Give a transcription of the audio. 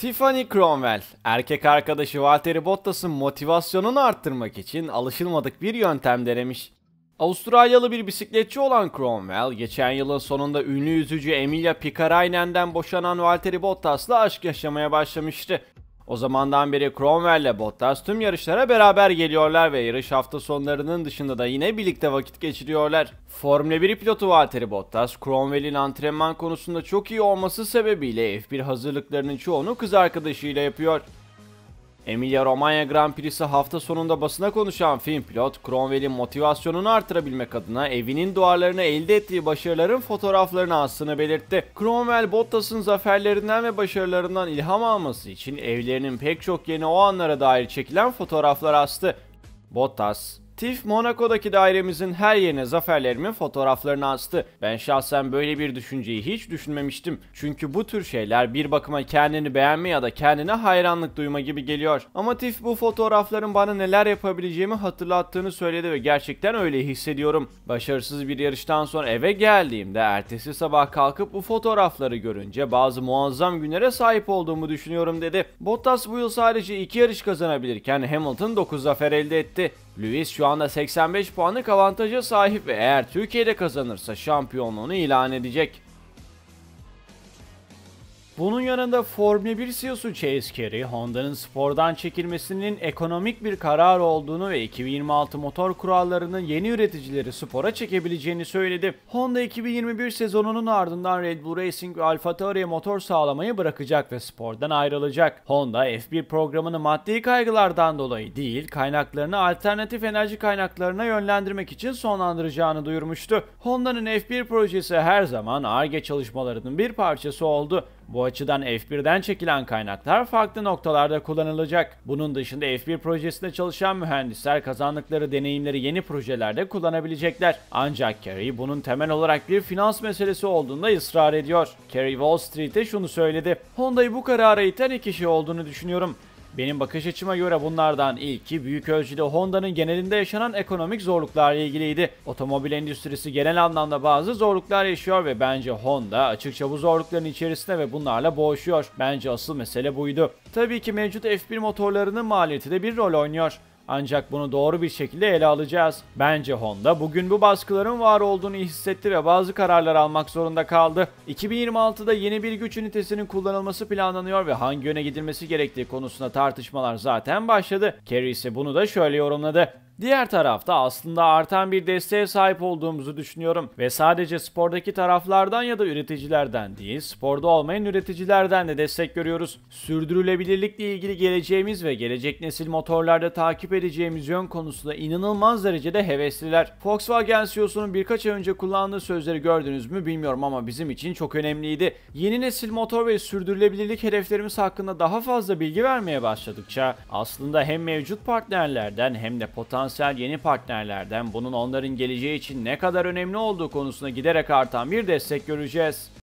Tiffany Cromwell, erkek arkadaşı Valtteri Bottas'ın motivasyonunu arttırmak için alışılmadık bir yöntem denemiş. Avustralyalı bir bisikletçi olan Cromwell, geçen yılın sonunda ünlü yüzücü Emilia Pikarainen'den boşanan Valtteri Bottas'la aşk yaşamaya başlamıştı. O zamandan beri Cromwell ile Bottas tüm yarışlara beraber geliyorlar ve yarış hafta sonlarının dışında da yine birlikte vakit geçiriyorlar. Formula 1 pilotu Valtteri Bottas, Cromwell'in antrenman konusunda çok iyi olması sebebiyle F1 hazırlıklarının çoğunu kız arkadaşıyla yapıyor. Emilia Romanya Grand Prix'si hafta sonunda basına konuşan film pilot, Cromwell'in motivasyonunu artırabilmek adına evinin duvarlarına elde ettiği başarıların fotoğraflarını astığını belirtti. Cromwell, Bottas'ın zaferlerinden ve başarılarından ilham alması için evlerinin pek çok yeni o anlara dair çekilen fotoğraflar astı. Bottas, TIFF Monaco'daki dairemizin her yerine zaferlerimin fotoğraflarını astı. Ben şahsen böyle bir düşünceyi hiç düşünmemiştim. Çünkü bu tür şeyler bir bakıma kendini beğenme ya da kendine hayranlık duyma gibi geliyor. Ama TIFF bu fotoğrafların bana neler yapabileceğimi hatırlattığını söyledi ve gerçekten öyle hissediyorum. Başarısız bir yarıştan sonra eve geldiğimde ertesi sabah kalkıp bu fotoğrafları görünce bazı muazzam günlere sahip olduğumu düşünüyorum dedi. Bottas bu yıl sadece iki yarış kazanabilirken Hamilton 9 zafer elde etti. Lewis şu anda 85 puanlık avantaja sahip ve eğer Türkiye'de kazanırsa şampiyonluğunu ilan edecek. Bunun yanında Formula 1 CEO'su Chase Carey, Honda'nın spordan çekilmesinin ekonomik bir karar olduğunu ve 2026 motor kurallarının yeni üreticileri spora çekebileceğini söyledi. Honda 2021 sezonunun ardından Red Bull Racing ve AlphaTauri'ye motor sağlamayı bırakacak ve spordan ayrılacak. Honda F1 programını maddi kaygılardan dolayı değil, kaynaklarını alternatif enerji kaynaklarına yönlendirmek için sonlandıracağını duyurmuştu. Honda'nın F1 projesi her zaman ARGE çalışmalarının bir parçası oldu. Bu açıdan F1'den çekilen kaynaklar farklı noktalarda kullanılacak. Bunun dışında F1 projesinde çalışan mühendisler kazandıkları deneyimleri yeni projelerde kullanabilecekler. Ancak Kerry bunun temel olarak bir finans meselesi olduğunda ısrar ediyor. Kerry Wall Street'e şunu söyledi. Honda'yı bu karara iten iki kişi şey olduğunu düşünüyorum. Benim bakış açıma göre bunlardan ilki büyük ölçüde Honda'nın genelinde yaşanan ekonomik zorluklarla ilgiliydi. Otomobil endüstrisi genel anlamda bazı zorluklar yaşıyor ve bence Honda açıkça bu zorlukların içerisinde ve bunlarla boğuşuyor. Bence asıl mesele buydu. Tabii ki mevcut F1 motorlarının maliyeti de bir rol oynuyor. Ancak bunu doğru bir şekilde ele alacağız. Bence Honda bugün bu baskıların var olduğunu hissetti ve bazı kararlar almak zorunda kaldı. 2026'da yeni bir güç ünitesinin kullanılması planlanıyor ve hangi yöne gidilmesi gerektiği konusunda tartışmalar zaten başladı. Kerry ise bunu da şöyle yorumladı. Diğer tarafta aslında artan bir desteğe sahip olduğumuzu düşünüyorum ve sadece spordaki taraflardan ya da üreticilerden değil, sporda olmayan üreticilerden de destek görüyoruz. Sürdürülebilirlikle ilgili geleceğimiz ve gelecek nesil motorlarda takip edeceğimiz yön konusunda inanılmaz derecede hevesliler. Volkswagen CEO'sunun birkaç ay önce kullandığı sözleri gördünüz mü bilmiyorum ama bizim için çok önemliydi. Yeni nesil motor ve sürdürülebilirlik hedeflerimiz hakkında daha fazla bilgi vermeye başladıkça aslında hem mevcut partnerlerden hem de potansiyel potansiyel yeni partnerlerden bunun onların geleceği için ne kadar önemli olduğu konusuna giderek artan bir destek göreceğiz.